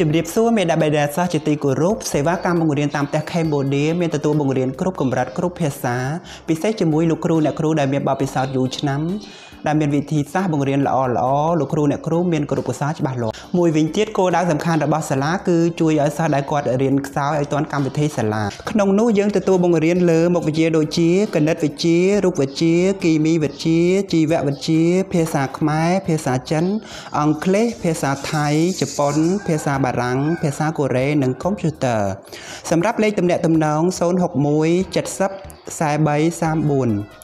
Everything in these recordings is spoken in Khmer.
ជំរាបសួរមេដាបេដាសាស្ត្រជាទីគោរពសេវាកម្មបង្រៀនតាមផ្ទះខេមបូឌាមានទទួលបង្រៀនគ្រប់កម្រិតគ្រប់ភាសាពិសេសជាមួយលោកគ្រូអ្នកគ្រូដែលមានបទពិសោធន៍យូរឆ្នាំដែលមានវិធីសាស្ត្របង្រៀនល្អល្អលោកគ្រូអ្នកគ្រូមានគរុភាសាច្បាស់លាស់មួយវិញទៀតគោលដៅសំខាន់របស់សាលាគឺជួយឲ្យសិស្សដែលគាត់រៀនខ្សោយឲ្យទាន់កម្មវិធីសាលាក្នុងនោះយើងទទួលបង្រៀនលើមុខវិជ្ជាដូចជាគណិតវិទ្យារូបវិទ្យាគីមីវិទ្យាជីវវិទ្យាភាសាខ្មែរភាសាចិន អង់គ្លេសភាសាថៃជប៉ុនភាសាបារាំងភាសាកូរ៉េនិងកុំព្យូទ័រសម្រាប់លេខទំនាក់ទំនង061 70 4334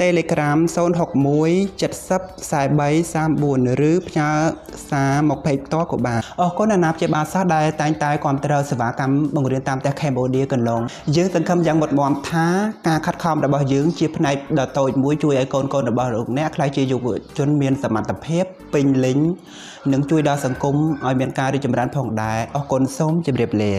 Telegram 061 70 43 34ឬផ្ញើសារមកពេកផ្ទាល់ក៏បានអរគុណអាណាព្យាបាលសាស្ត្រដែលតែងតែគ្រប់គ្រងសេវាកម្មបង្រៀនតាមប្រទេស Cambodia កន្លងយើងសង្ឃឹមយ៉ាងមុតមមថាការខិតខំរបស់យើងជាផ្នែកដ៏តូចមួយជួយឲ្យកូនកូនរបស់លោកអ្នកក្លាយជាយុវជនមានសមត្ថភាពពេញលេញនិងជួយដល់សង្គមឲ្យមានការរីកចម្រើនផងដែរអរគុណសូមជម្រាបលា